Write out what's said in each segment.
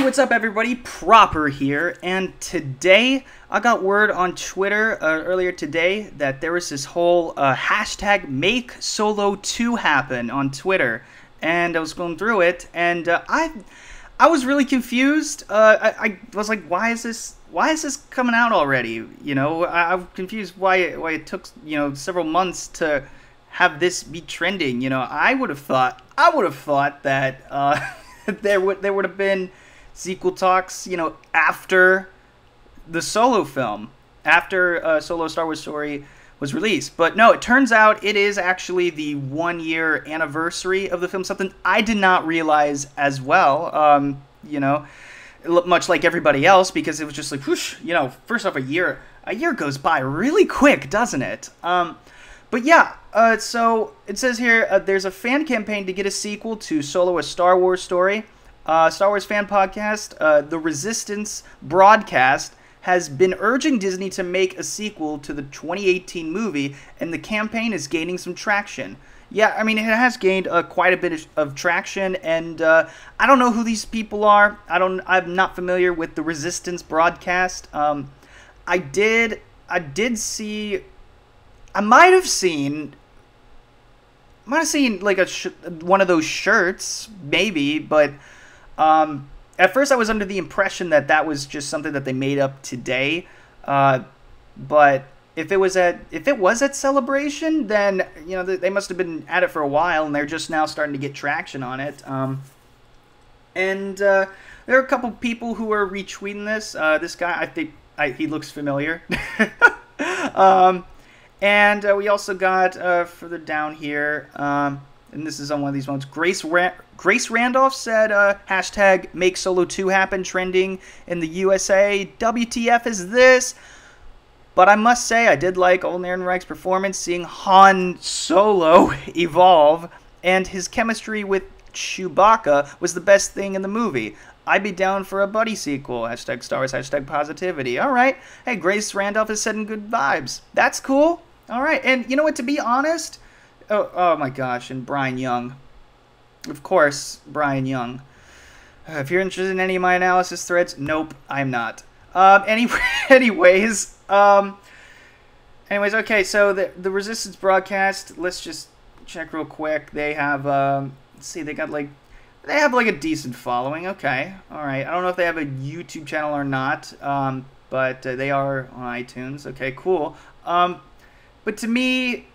Hey, what's up everybody? Proper here, and today I got word on Twitter uh, earlier today that there was this whole uh, hashtag make solo 2 happen on Twitter, and I was going through it, and uh, I I was really confused. Uh, I, I, was like, why is this why is this coming out already? You know, I, I'm confused why it, why it took you know several months to have this be trending. You know, I would have thought I would have thought that uh, there would there would have been sequel talks, you know, after the solo film, after uh, Solo Star Wars Story was released. But no, it turns out it is actually the one year anniversary of the film, something I did not realize as well, um, you know, much like everybody else, because it was just like, whoosh, you know, first off, a year. A year goes by really quick, doesn't it? Um, but yeah, uh, so it says here uh, there's a fan campaign to get a sequel to Solo: A Star Wars Story uh, Star Wars fan podcast, uh, The Resistance Broadcast, has been urging Disney to make a sequel to the 2018 movie, and the campaign is gaining some traction. Yeah, I mean, it has gained uh, quite a bit of traction, and uh, I don't know who these people are. I don't. I'm not familiar with the Resistance broadcast. Um, I did. I did see. I might have seen. I might have seen like a sh- one of those shirts, maybe, but um, at first, I was under the impression that that was just something that they made up today, uh, but if it was at if it was at Celebration, then you know they must have been at it for a while, and they're just now starting to get traction on it. Um, and uh, there are a couple people who are retweeting this. Uh, this guy, I think I, he looks familiar. um, and uh, we also got uh, further down here. Um, and this is on one of these ones. Grace Ra- Grace Randolph said, uh, hashtag make Solo 2 happen trending in the USA. WTF is this? But I must say, I did like Olin Reich's performance, seeing Han Solo evolve, and his chemistry with Chewbacca was the best thing in the movie. I'd be down for a buddy sequel. Hashtag Star Wars, hashtag positivity. All right. Hey, Grace Randolph is setting good vibes. That's cool. All right. And you know what? To be honest, Oh, oh my gosh, and Brian Young. Of course, Brian Young. Uh, if you're interested in any of my analysis threads, nope, I'm not. Um, any, anyways, um, anyways, okay. So the the Resistance broadcast. Let's just check real quick. They have, um, let's see, they got like, they have like a decent following. Okay, all right. I don't know if they have a YouTube channel or not, um, but uh, they are on iTunes. Okay, cool. Um, but to me,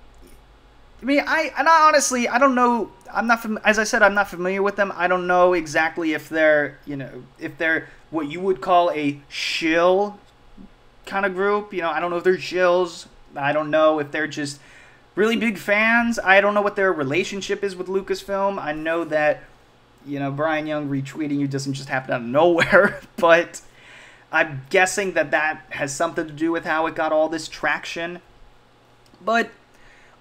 I mean, I and I honestly, I don't know. I'm not fam- as I said, I'm not familiar with them. I don't know exactly if they're you know if they're what you would call a shill kind of group. You know, I don't know if they're shills. I don't know if they're just really big fans. I don't know what their relationship is with Lucasfilm. I know that you know Brian Young retweeting you doesn't just happen out of nowhere, but I'm guessing that that has something to do with how it got all this traction. But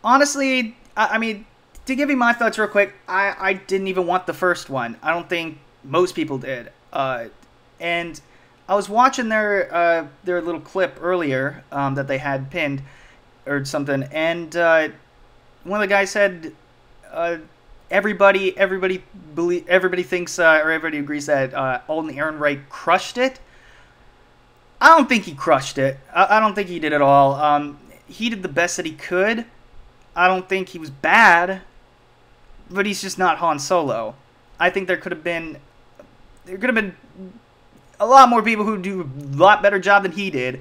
honestly, I, I mean, to give you my thoughts real quick, I, I didn't even want the first one. I don't think most people did. Uh, and I was watching their uh, their little clip earlier um, that they had pinned or something, and uh, one of the guys said, uh, "Everybody, everybody believe, everybody thinks uh, or everybody agrees that uh, Alden Ehrenreich crushed it." I don't think he crushed it. I, I don't think he did at all. Um, he did the best that he could I don't think he was bad, but he's just not Han Solo. I think there could have been there could have been a lot more people who do a lot better job than he did.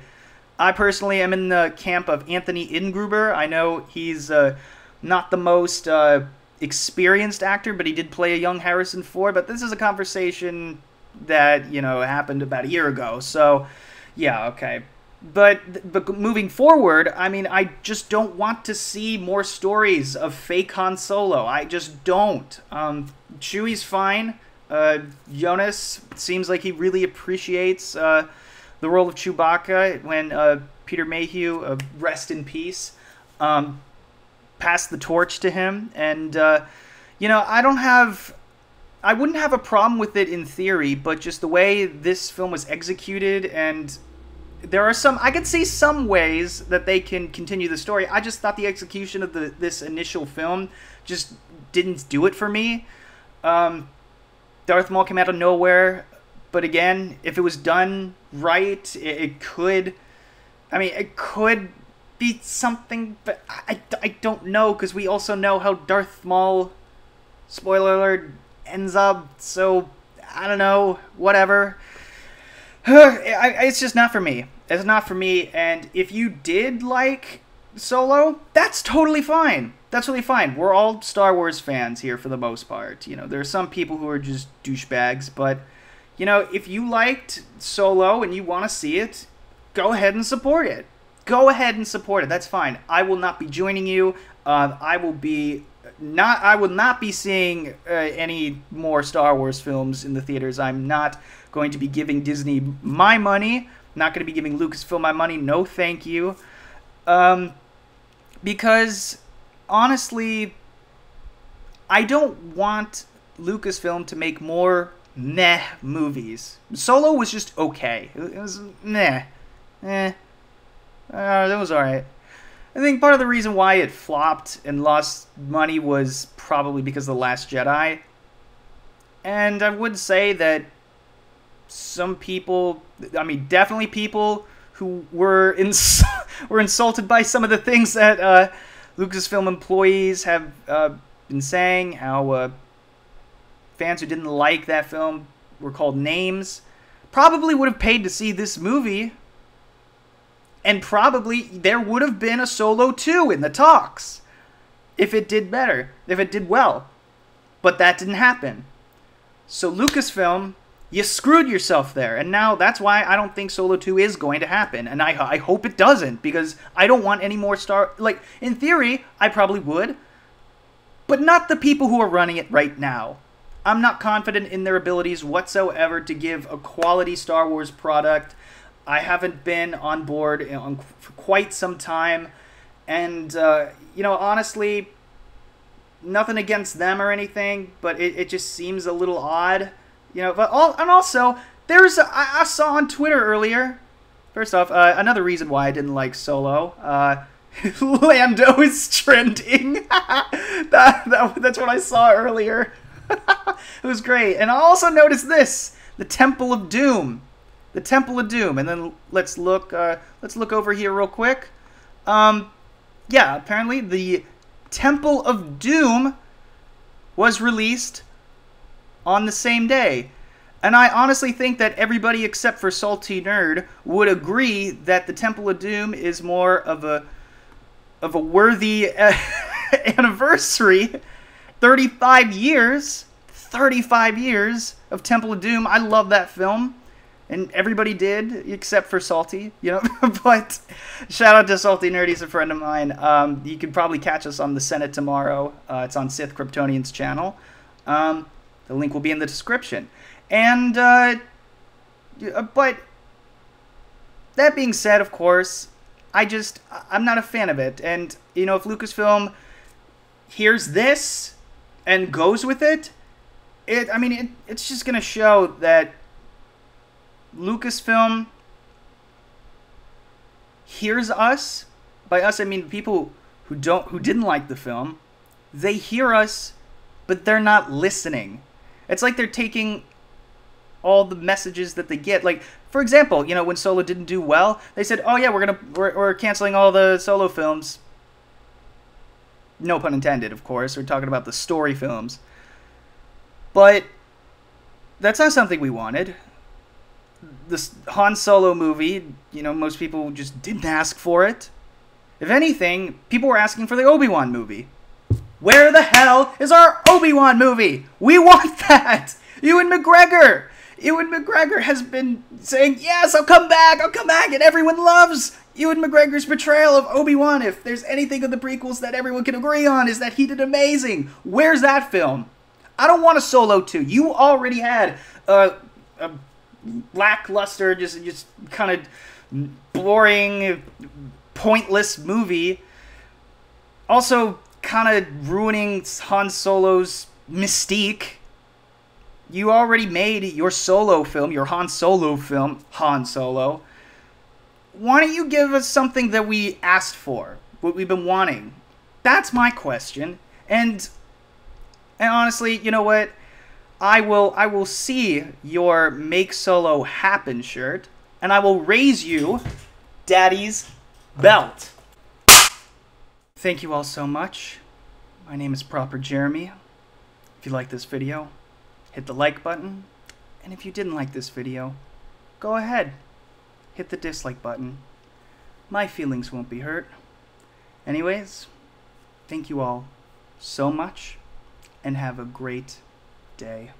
I personally am in the camp of Anthony Ingruber. I know he's uh, not the most uh, experienced actor, but he did play a young Harrison Ford. But this is a conversation that you know happened about a year ago. So, yeah, okay but but moving forward, I mean, I just don't want to see more stories of fake Han Solo. I just don't. Um, Chewie's fine. Uh, Jonas seems like he really appreciates uh, the role of Chewbacca when uh, Peter Mayhew, uh, rest in peace, um, passed the torch to him. And uh, you know, I don't have. I wouldn't have a problem with it in theory, but just the way this film was executed and there are some I could see some ways that they can continue the story. I just thought the execution of the this initial film just didn't do it for me. Um, Darth Maul came out of nowhere, but again, if it was done right, it, it could. I mean, it could be something, but I, I don't know because we also know how Darth Maul, spoiler alert, ends up. So I don't know. Whatever. it's just not for me. That's not for me. And if you did like Solo, that's totally fine. That's really fine. We're all Star Wars fans here for the most part. You know, there are some people who are just douchebags, but you know, if you liked Solo and you want to see it, go ahead and support it. Go ahead and support it. That's fine. I will not be joining you. Uh, I will be not. I will not be seeing uh, any more Star Wars films in the theaters. I'm not going to be giving Disney my money. Not going to be giving Lucasfilm my money. No, thank you. Um, because honestly, I don't want Lucasfilm to make more meh movies. Solo was just okay. It was meh. Eh. Uh, that was alright. I think part of the reason why it flopped and lost money was probably because of The Last Jedi. And I would say that some people, I mean, definitely people who were ins- were insulted by some of the things that uh, Lucasfilm employees have uh, been saying. How uh, fans who didn't like that film were called names. Probably would have paid to see this movie, and probably there would have been a Solo two in the talks if it did better, if it did well. But that didn't happen. So Lucasfilm you screwed yourself there. And now that's why I don't think Solo 2 is going to happen. And I, I hope it doesn't because I don't want any more Star. Like, in theory, I probably would, but not the people who are running it right now. I'm not confident in their abilities whatsoever to give a quality Star Wars product. I haven't been on board eh, for quite some time. And, uh, you know, honestly, nothing against them or anything, but it, it just seems a little odd you know, but all and also there's a, I, I saw on Twitter earlier. First off, uh, another reason why I didn't like Solo. Uh, Lando is trending. that, that, that's what I saw earlier. it was great. And I also noticed this: the Temple of Doom, the Temple of Doom. And then let's look. Uh, let's look over here real quick. Um, yeah, apparently the Temple of Doom was released on the same day. And I honestly think that everybody except for Salty Nerd would agree that the Temple of Doom is more of a of a worthy anniversary. 35 years, 35 years of Temple of Doom. I love that film. And everybody did except for Salty, you know. but shout out to Salty Nerd, he's a friend of mine. Um, you can probably catch us on the Senate tomorrow. Uh, it's on Sith Kryptonian's channel. Um, the link will be in the description. And, uh, uh but that being said, of course, I just, I'm not a fan of it. And, you know, if Lucasfilm hears this and goes with it, it, I mean, it, it's just going to show that Lucasfilm hears us. By us, I mean people who don't, who didn't like the film. They hear us, but they're not listening. It's like they're taking all the messages that they get. Like, for example, you know, when Solo didn't do well, they said, "Oh yeah, we're gonna we're, we're canceling all the Solo films." No pun intended, of course. We're talking about the story films, but that's not something we wanted. This Han Solo movie, you know, most people just didn't ask for it. If anything, people were asking for the Obi Wan movie. Where the hell is our Obi Wan movie? We want that! Ewan McGregor! Ewan McGregor has been saying, Yes, I'll come back, I'll come back, and everyone loves Ewan McGregor's portrayal of Obi Wan. If there's anything of the prequels that everyone can agree on, is that he did amazing. Where's that film? I don't want a solo 2. You already had a, a lackluster, just, just kind of boring, pointless movie. Also, kind of ruining Han Solo's mystique. You already made your solo film, your Han Solo film, Han Solo. Why don't you give us something that we asked for, what we've been wanting? That's my question. And and honestly, you know what? I will I will see your make solo happen shirt and I will raise you daddy's belt. Thank you all so much. My name is Proper Jeremy. If you like this video, hit the like button. And if you didn't like this video, go ahead, hit the dislike button. My feelings won't be hurt. Anyways, thank you all so much and have a great day.